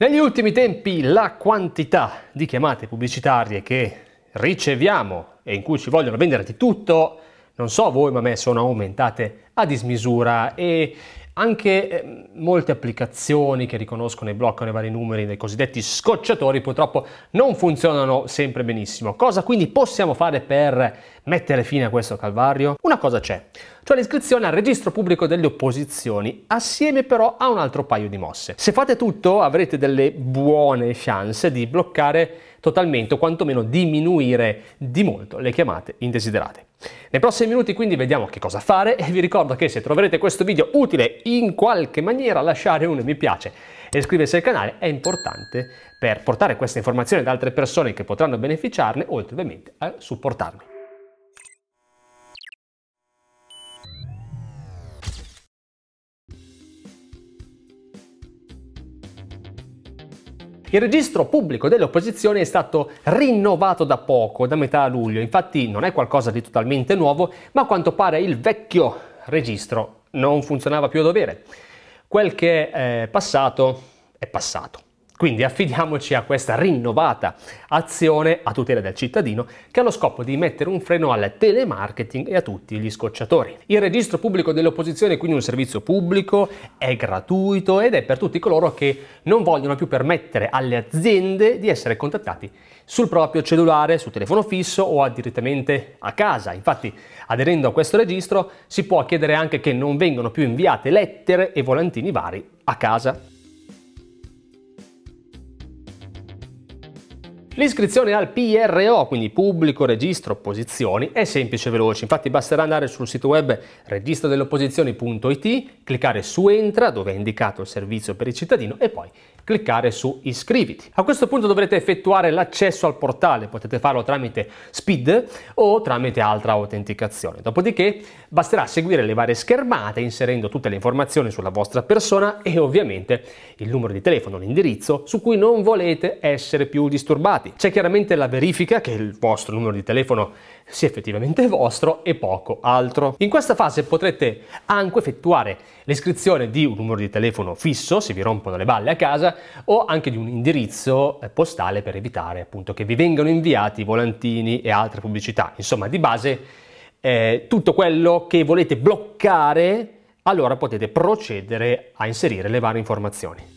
Negli ultimi tempi la quantità di chiamate pubblicitarie che riceviamo e in cui ci vogliono vendere di tutto, non so voi, ma a me sono aumentate a dismisura e anche ehm, molte applicazioni che riconoscono e bloccano i vari numeri dei cosiddetti scocciatori purtroppo non funzionano sempre benissimo. Cosa quindi possiamo fare per mettere fine a questo calvario? Una cosa c'è cioè l'iscrizione al registro pubblico delle opposizioni, assieme però a un altro paio di mosse. Se fate tutto avrete delle buone chance di bloccare totalmente o quantomeno diminuire di molto le chiamate indesiderate. Nei prossimi minuti quindi vediamo che cosa fare e vi ricordo che se troverete questo video utile in qualche maniera lasciare un mi piace e iscriversi al canale è importante per portare questa informazione ad altre persone che potranno beneficiarne oltre ovviamente a supportarmi. Il registro pubblico delle opposizioni è stato rinnovato da poco, da metà luglio, infatti non è qualcosa di totalmente nuovo, ma a quanto pare il vecchio registro non funzionava più a dovere. Quel che è passato è passato. Quindi affidiamoci a questa rinnovata azione a tutela del cittadino che ha lo scopo di mettere un freno al telemarketing e a tutti gli scocciatori. Il registro pubblico dell'opposizione è quindi un servizio pubblico, è gratuito ed è per tutti coloro che non vogliono più permettere alle aziende di essere contattati sul proprio cellulare, sul telefono fisso o addirittamente a casa. Infatti, aderendo a questo registro si può chiedere anche che non vengano più inviate lettere e volantini vari a casa. L'iscrizione al PRO, quindi pubblico registro opposizioni, è semplice e veloce, infatti basterà andare sul sito web registro cliccare su entra dove è indicato il servizio per il cittadino e poi cliccare su iscriviti. A questo punto dovrete effettuare l'accesso al portale, potete farlo tramite SPID o tramite altra autenticazione. Dopodiché basterà seguire le varie schermate inserendo tutte le informazioni sulla vostra persona e ovviamente il numero di telefono, l'indirizzo su cui non volete essere più disturbati dati. C'è chiaramente la verifica che il vostro numero di telefono sia effettivamente vostro e poco altro. In questa fase potrete anche effettuare l'iscrizione di un numero di telefono fisso, se vi rompono le balle a casa, o anche di un indirizzo eh, postale per evitare appunto che vi vengano inviati volantini e altre pubblicità. Insomma, di base eh, tutto quello che volete bloccare, allora potete procedere a inserire le varie informazioni.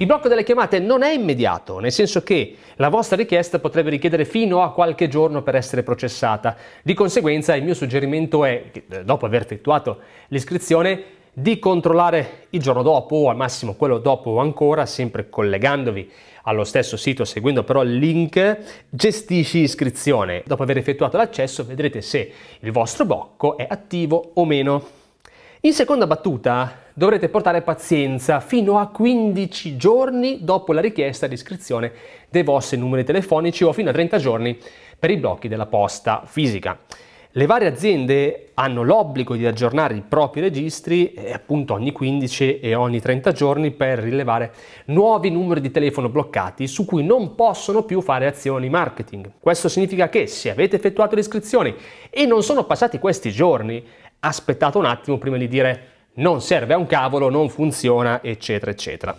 Il blocco delle chiamate non è immediato, nel senso che la vostra richiesta potrebbe richiedere fino a qualche giorno per essere processata. Di conseguenza il mio suggerimento è, eh, dopo aver effettuato l'iscrizione, di controllare il giorno dopo o al massimo quello dopo o ancora, sempre collegandovi allo stesso sito, seguendo però il link, gestisci iscrizione. Dopo aver effettuato l'accesso vedrete se il vostro blocco è attivo o meno. In seconda battuta dovrete portare pazienza fino a 15 giorni dopo la richiesta di iscrizione dei vostri numeri telefonici o fino a 30 giorni per i blocchi della posta fisica. Le varie aziende hanno l'obbligo di aggiornare i propri registri eh, appunto ogni 15 e ogni 30 giorni per rilevare nuovi numeri di telefono bloccati su cui non possono più fare azioni marketing. Questo significa che se avete effettuato le iscrizioni e non sono passati questi giorni, aspettate un attimo prima di dire non serve a un cavolo, non funziona, eccetera, eccetera.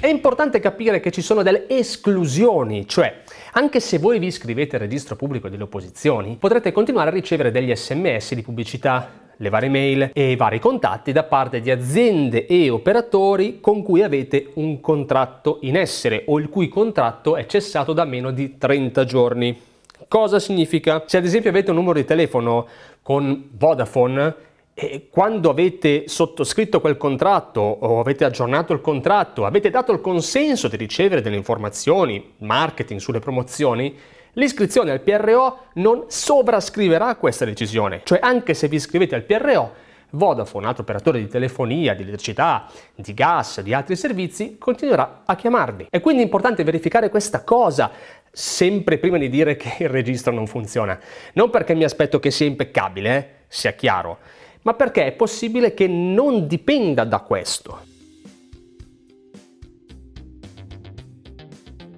È importante capire che ci sono delle esclusioni, cioè anche se voi vi iscrivete al registro pubblico delle opposizioni, potrete continuare a ricevere degli sms di pubblicità, le varie mail e i vari contatti da parte di aziende e operatori con cui avete un contratto in essere o il cui contratto è cessato da meno di 30 giorni. Cosa significa? Se ad esempio avete un numero di telefono con Vodafone e quando avete sottoscritto quel contratto o avete aggiornato il contratto, avete dato il consenso di ricevere delle informazioni, marketing sulle promozioni, l'iscrizione al PRO non sovrascriverà questa decisione. Cioè anche se vi iscrivete al PRO, Vodafone, altro operatore di telefonia, di elettricità, di gas, di altri servizi, continuerà a chiamarvi. È quindi importante verificare questa cosa, sempre prima di dire che il registro non funziona. Non perché mi aspetto che sia impeccabile, eh? sia chiaro ma perché è possibile che non dipenda da questo.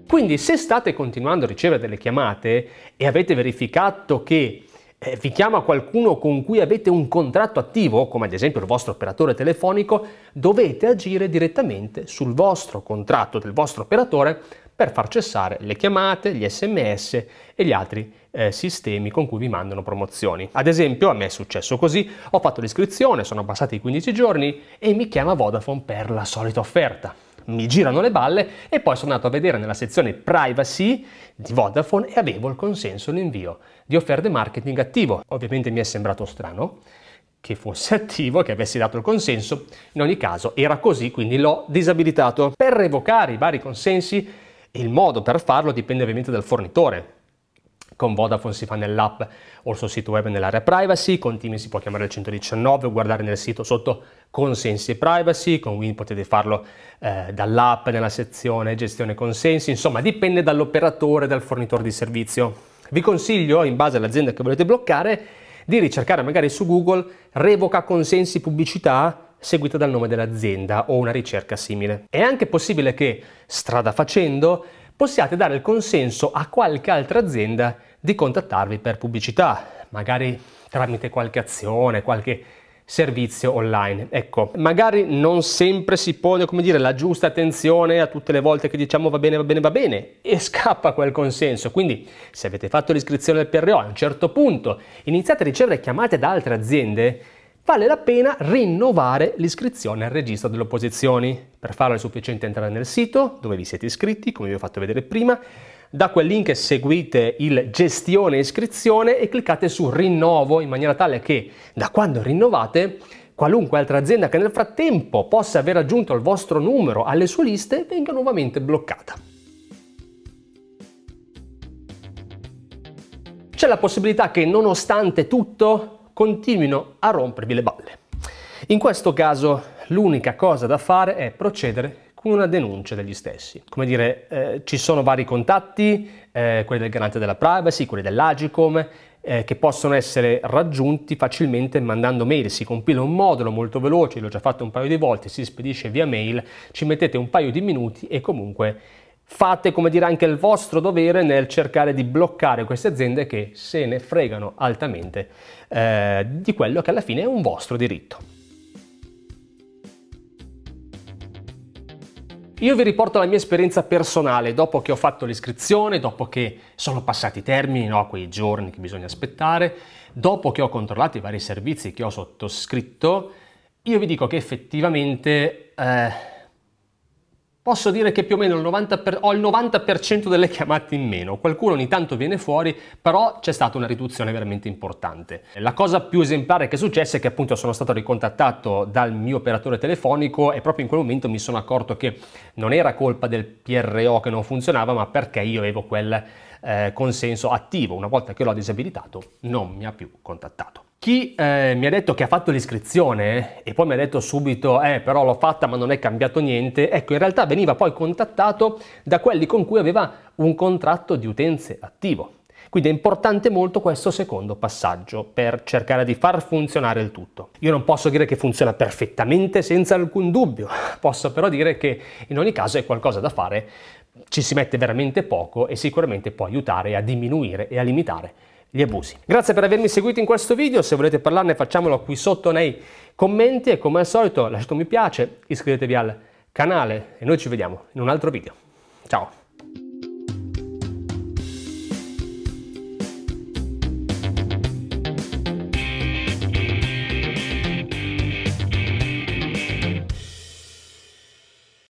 Quindi se state continuando a ricevere delle chiamate e avete verificato che eh, vi chiama qualcuno con cui avete un contratto attivo, come ad esempio il vostro operatore telefonico, dovete agire direttamente sul vostro contratto del vostro operatore per far cessare le chiamate, gli sms e gli altri eh, sistemi con cui vi mandano promozioni. Ad esempio a me è successo così, ho fatto l'iscrizione, sono passati i 15 giorni e mi chiama Vodafone per la solita offerta mi girano le balle e poi sono andato a vedere nella sezione privacy di Vodafone e avevo il consenso all'invio di offerte marketing attivo. Ovviamente mi è sembrato strano che fosse attivo, che avessi dato il consenso, in ogni caso era così, quindi l'ho disabilitato. Per revocare i vari consensi il modo per farlo dipende ovviamente dal fornitore. Con Vodafone si fa nell'app o sul sito web nell'area privacy, con Team si può chiamare il 119 o guardare nel sito sotto consensi e privacy, con Win potete farlo eh, dall'app nella sezione gestione consensi, insomma dipende dall'operatore, dal fornitore di servizio. Vi consiglio, in base all'azienda che volete bloccare, di ricercare magari su Google revoca consensi pubblicità seguita dal nome dell'azienda o una ricerca simile. È anche possibile che, strada facendo, possiate dare il consenso a qualche altra azienda di contattarvi per pubblicità, magari tramite qualche azione, qualche servizio online. Ecco, magari non sempre si pone, come dire, la giusta attenzione a tutte le volte che diciamo va bene, va bene, va bene e scappa quel consenso. Quindi, se avete fatto l'iscrizione al PRO a un certo punto iniziate a ricevere chiamate da altre aziende, vale la pena rinnovare l'iscrizione al registro delle opposizioni. Per farlo è sufficiente entrare nel sito dove vi siete iscritti, come vi ho fatto vedere prima, da quel link seguite il gestione iscrizione e cliccate su rinnovo in maniera tale che da quando rinnovate qualunque altra azienda che nel frattempo possa aver aggiunto il vostro numero alle sue liste venga nuovamente bloccata. C'è la possibilità che nonostante tutto continuino a rompervi le balle. In questo caso l'unica cosa da fare è procedere con una denuncia degli stessi. Come dire, eh, ci sono vari contatti, eh, quelli del garante della privacy, quelli dell'Agicom, eh, che possono essere raggiunti facilmente mandando mail. Si compila un modulo molto veloce, l'ho già fatto un paio di volte, si spedisce via mail, ci mettete un paio di minuti e comunque fate come dire anche il vostro dovere nel cercare di bloccare queste aziende che se ne fregano altamente eh, di quello che alla fine è un vostro diritto. Io vi riporto la mia esperienza personale dopo che ho fatto l'iscrizione, dopo che sono passati i termini, no, quei giorni che bisogna aspettare, dopo che ho controllato i vari servizi che ho sottoscritto, io vi dico che effettivamente eh, Posso dire che più o meno il 90 per, ho il 90% delle chiamate in meno, qualcuno ogni tanto viene fuori, però c'è stata una riduzione veramente importante. La cosa più esemplare che è successa è che appunto sono stato ricontattato dal mio operatore telefonico e proprio in quel momento mi sono accorto che non era colpa del PRO che non funzionava, ma perché io avevo quel eh, consenso attivo. Una volta che l'ho disabilitato non mi ha più contattato. Chi eh, mi ha detto che ha fatto l'iscrizione e poi mi ha detto subito, eh però l'ho fatta ma non è cambiato niente, ecco in realtà veniva poi contattato da quelli con cui aveva un contratto di utenze attivo. Quindi è importante molto questo secondo passaggio per cercare di far funzionare il tutto. Io non posso dire che funziona perfettamente senza alcun dubbio, posso però dire che in ogni caso è qualcosa da fare, ci si mette veramente poco e sicuramente può aiutare a diminuire e a limitare gli abusi. Grazie per avermi seguito in questo video, se volete parlarne facciamolo qui sotto nei commenti e come al solito lasciate un mi piace, iscrivetevi al canale e noi ci vediamo in un altro video. Ciao!